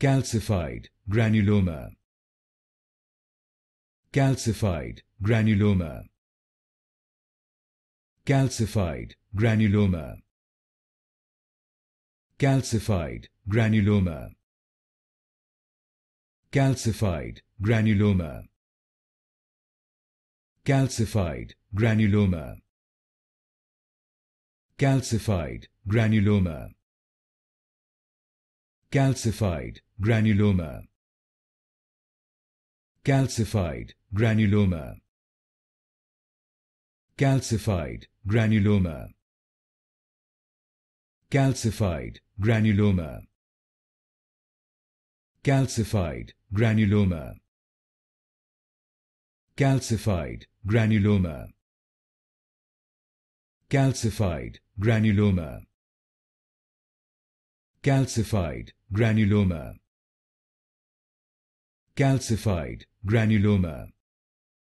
calcified granuloma calcified granuloma calcified granuloma calcified granuloma calcified granuloma calcified granuloma calcified granuloma calcified granuloma calcified granuloma calcified granuloma calcified granuloma calcified granuloma calcified granuloma calcified granuloma calcified granuloma calcified granuloma